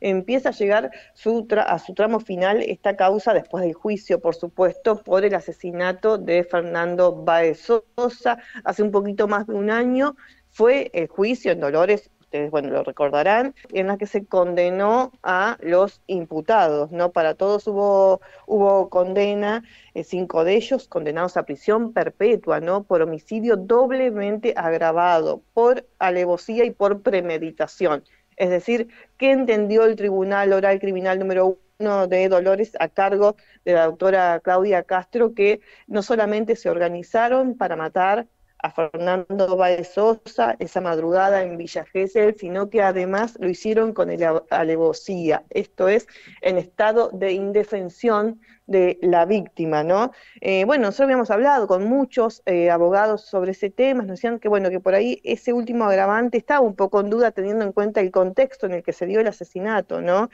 empieza a llegar a su tramo final esta causa después del juicio, por supuesto, por el asesinato de Fernando Baezosa. hace un poquito más de un año. Fue el juicio en Dolores ustedes, bueno, lo recordarán, en la que se condenó a los imputados, ¿no? Para todos hubo, condena, eh, cinco de ellos condenados a prisión perpetua, ¿no? Por homicidio doblemente agravado, por alevosía y por premeditación. Es decir, ¿qué entendió el Tribunal Oral Criminal número uno de Dolores a cargo de la doctora Claudia Castro, que no solamente se organizaron para matar a Fernando Báez Sosa esa madrugada en Villa Gesell, sino que además lo hicieron con el alevosía, esto es, en estado de indefensión de la víctima, ¿no? Eh, bueno, nosotros habíamos hablado con muchos eh, abogados sobre ese tema, nos decían que, bueno, que por ahí ese último agravante estaba un poco en duda teniendo en cuenta el contexto en el que se dio el asesinato, ¿no?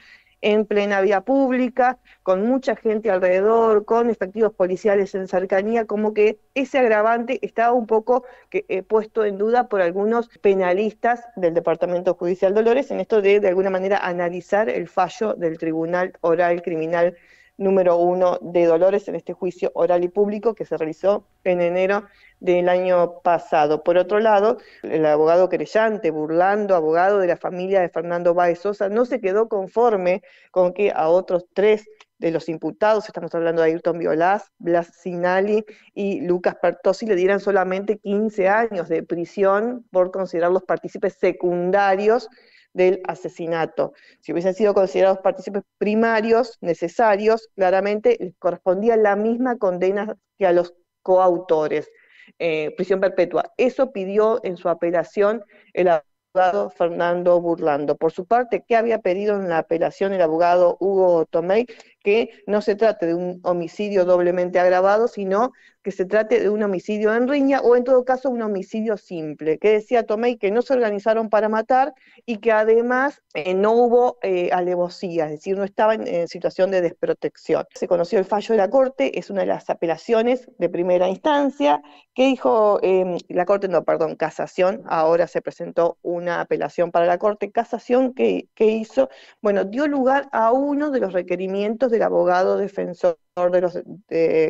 en plena vía pública, con mucha gente alrededor, con efectivos policiales en cercanía, como que ese agravante estaba un poco que, eh, puesto en duda por algunos penalistas del Departamento Judicial Dolores en esto de, de alguna manera, analizar el fallo del Tribunal Oral Criminal número uno de Dolores en este juicio oral y público que se realizó en enero del año pasado. Por otro lado, el abogado querellante, burlando, abogado de la familia de Fernando Báez Sosa, no se quedó conforme con que a otros tres de los imputados, estamos hablando de Ayrton Violás, Blas Sinali y Lucas Pertossi, le dieran solamente 15 años de prisión por considerarlos partícipes secundarios del asesinato. Si hubiesen sido considerados partícipes primarios necesarios, claramente correspondía la misma condena que a los coautores, eh, prisión perpetua. Eso pidió en su apelación el abogado Fernando Burlando. Por su parte, ¿qué había pedido en la apelación el abogado Hugo Tomei? que no se trate de un homicidio doblemente agravado, sino que se trate de un homicidio en riña o en todo caso un homicidio simple, que decía Tomei que no se organizaron para matar y que además eh, no hubo eh, alevosía, es decir, no estaba en, situación de desprotección. Se conoció el fallo de la Corte, es una de las apelaciones de primera instancia, que dijo, em, la Corte, no, perdón, casación, ahora se presentó una apelación para la Corte, casación que, hizo, bueno, dio lugar a uno de los requerimientos el abogado defensor de los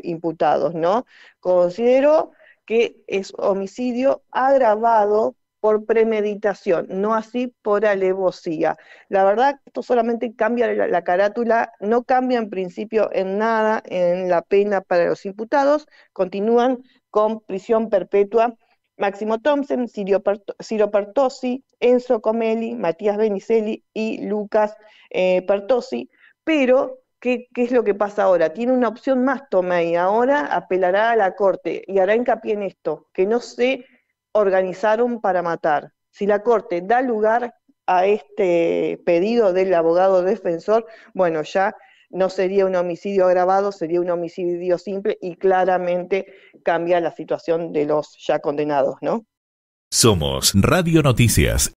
imputados, ¿no? Considero que es homicidio agravado por premeditación, no así por alevosía. La verdad, esto solamente cambia la, carátula, no cambia en principio en nada en la pena para los imputados, continúan con prisión perpetua. Máximo Thompson, Ciro, Pertossi, Enzo Comelli, Matías Benicelli y Lucas eh, Pertosi, pero ¿Qué, es lo que pasa ahora? Tiene una opción más y ahora apelará a la Corte y hará hincapié en esto, que no se organizaron para matar. Si la Corte da lugar a este pedido del abogado defensor, bueno, ya no sería un homicidio agravado, sería un homicidio simple y claramente cambia la situación de los ya condenados, ¿no? Somos Radio Noticias.